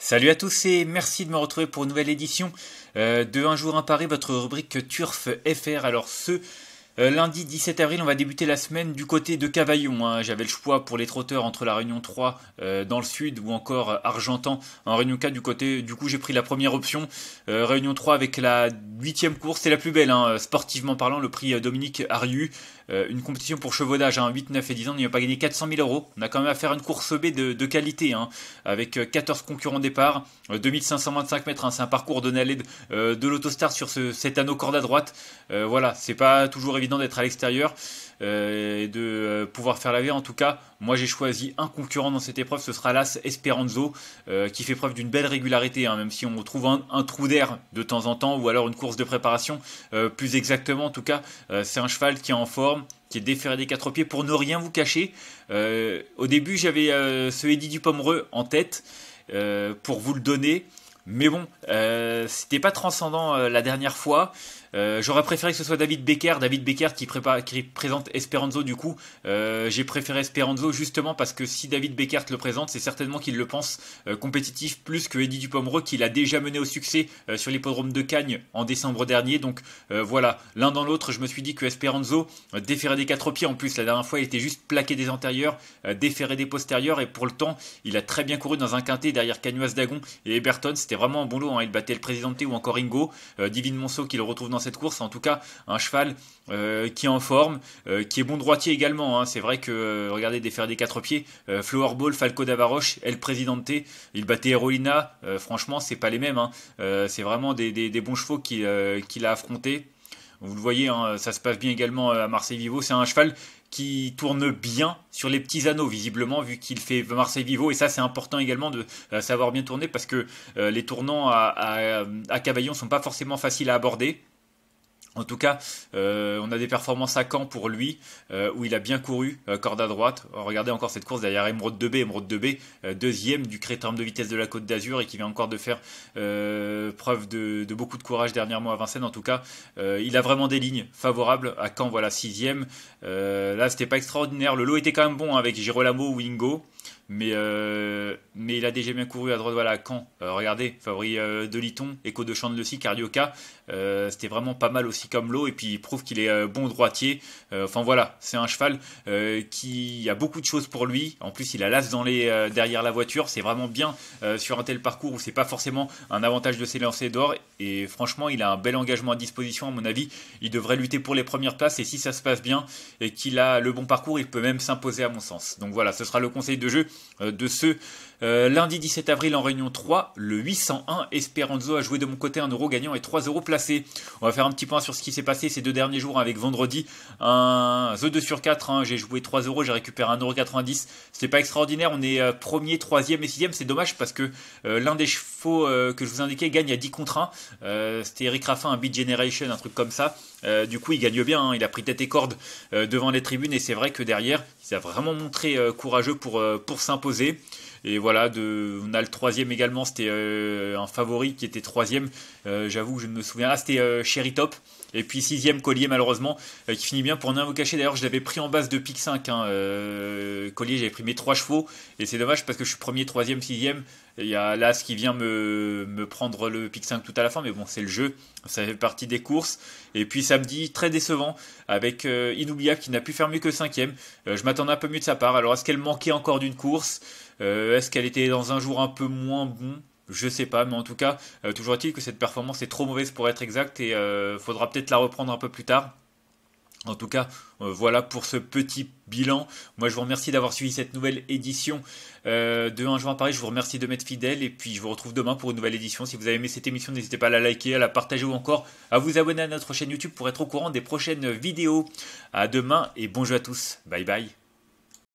Salut à tous et merci de me retrouver pour une nouvelle édition euh, de Un jour un Paris, votre rubrique Turf FR. Alors ce euh, lundi 17 avril, on va débuter la semaine du côté de Cavaillon. Hein. J'avais le choix pour les trotteurs entre la Réunion 3 euh, dans le sud ou encore Argentan en Réunion 4 du côté. Du coup, j'ai pris la première option, Réunion 3 avec la huitième course. C'est la plus belle, hein, sportivement parlant, le prix Dominique Ariu. Euh, une compétition pour chevaudage, hein, 8, 9 et 10 ans, on n'y a pas gagné 400 000 euros. On a quand même à faire une course B de, qualité, hein. avec 14 euh, concurrents départ, 2525 euh, mètres, hein. c'est un parcours donné à l'aide de l'autostar sur cet anneau corde à droite. voilà, c'est pas toujours évident d'être à l'extérieur et de pouvoir faire la vie En tout cas, moi j'ai choisi un concurrent dans cette épreuve, ce sera l'As Esperanzo, qui fait preuve d'une belle régularité, hein, même si on trouve un, trou d'air de temps en temps, ou alors une course de préparation. plus exactement, en tout cas, c'est un cheval qui est en forme qui est déféré des quatre pieds, pour ne rien vous cacher. Euh, au début, j'avais euh, ce Eddie Dupomereux en tête euh, pour vous le donner. Mais bon, c'était pas transcendant la dernière fois. Euh, j'aurais préféré que ce soit David Becker, David Becker qui, présente Esperanzo du coup. Euh, j'ai préféré Esperanzo justement parce que si David Becker le présente, c'est certainement qu'il le pense euh, compétitif plus que Eddie Dupomereux qui l'a déjà mené au succès sur l'hippodrome de Cagnes en décembre dernier. Donc voilà, l'un dans l'autre, je me suis dit que Esperanzo déférait des quatre pieds. En plus, la dernière fois, il était juste plaqué des antérieurs, déféré des postérieurs et pour le temps, il a très bien couru dans un quintet derrière Canuas Dagon et Eberton. C'était vraiment un bon lot. Hein. Il battait le Présidenté ou encore Ingo, Divine Monceau qui le retrouve dans cette course. En tout cas, un cheval euh, qui est en forme, euh, qui est bon droitier également. Hein. C'est vrai que, euh, regardez, des faire des quatre pieds, Flowerball, Falco Davaroche, El Presidente, il battait Erolina. franchement, c'est pas les mêmes. Hein. c'est vraiment des, bons chevaux qu'il a affrontés. Vous le voyez, hein, ça se passe bien également à Marseille Vivo. C'est un cheval qui tourne bien sur les petits anneaux, visiblement, vu qu'il fait Marseille Vivo. Et ça, c'est important également de savoir bien tourner parce que les tournants à, à, Cavaillon sont pas forcément faciles à aborder. En tout cas, euh, on a des performances à Caen pour lui, euh, où il a bien couru, euh, corde à droite. Regardez encore cette course derrière Emerald 2B. 2B, deuxième du critérium de vitesse de la Côte d'Azur et qui vient encore de faire preuve de, beaucoup de courage dernièrement à Vincennes. En tout cas, il a vraiment des lignes favorables à Caen, voilà, sixième. là, c'était pas extraordinaire. Le lot était quand même bon hein, avec Girolamo Wingo. Mais, euh, mais il a déjà bien couru à droite, voilà, à Caen. Euh, regardez, Fabri euh, de Liton écho de Champ de Lecy Carioca. C'était vraiment pas mal aussi comme l'eau Et puis il prouve qu'il est bon droitier. Enfin voilà, c'est un cheval qui a beaucoup de choses pour lui. En plus, il a l'as dans derrière la voiture. C'est vraiment bien sur un tel parcours où c'est pas forcément un avantage de s'élancer dehors d'or. Et franchement, il a un bel engagement à disposition. À mon avis, il devrait lutter pour les premières places. Et si ça se passe bien et qu'il a le bon parcours, il peut même s'imposer à mon sens. Donc voilà, ce sera le conseil de jeu jeu euh, de ceux euh, lundi 17 avril en réunion 3, le 801, Esperanzo a joué de mon côté Un euro gagnant et 3 euros placés. On va faire un petit point sur ce qui s'est passé ces deux derniers jours avec vendredi. Un The 2 sur 4, hein, j'ai joué 3 euros, j'ai récupéré 1,90€. C'était pas extraordinaire, on est euh, premier, troisième et sixième. C'est dommage parce que euh, l'un des chevaux que je vous indiquais gagne à 10 contre 1. C'était Eric Raffin, un Beat Generation, un truc comme ça. du coup, il gagne bien, hein. il a pris tête et corde devant les tribunes et c'est vrai que derrière, il a vraiment montré courageux pour, pour s'imposer. Et voilà, de, on a le troisième également, c'était euh, un favori qui était troisième. Euh, j'avoue je ne me souviens. Ah, c'était Sherry euh, Top. Et puis sixième collier malheureusement euh, qui finit bien pour un vous cacher. D'ailleurs je l'avais pris en base de pic 5. Hein, euh, collier j'avais pris mes trois chevaux et c'est dommage parce que je suis premier, troisième, sixième. Il y a Las qui vient me, prendre le pic 5 tout à la fin, mais bon c'est le jeu, ça fait partie des courses. Et puis samedi très décevant avec euh, Inoubliable qui n'a pu faire mieux que cinquième. je m'attendais un peu mieux de sa part. Alors est-ce qu'elle manquait encore d'une course Est-ce qu'elle était dans un jour un peu moins bon je sais pas, mais en tout cas, euh, toujours est-il que cette performance est trop mauvaise pour être exacte et euh, faudra peut-être la reprendre un peu plus tard. En tout cas, euh, voilà pour ce petit bilan. Moi, je vous remercie d'avoir suivi cette nouvelle édition de 1 juin à Paris. Je vous remercie de m'être fidèle et puis je vous retrouve demain pour une nouvelle édition. Si vous avez aimé cette émission, n'hésitez pas à la liker, à la partager ou encore à vous abonner à notre chaîne YouTube pour être au courant des prochaines vidéos. À demain et bonjour à tous. Bye bye.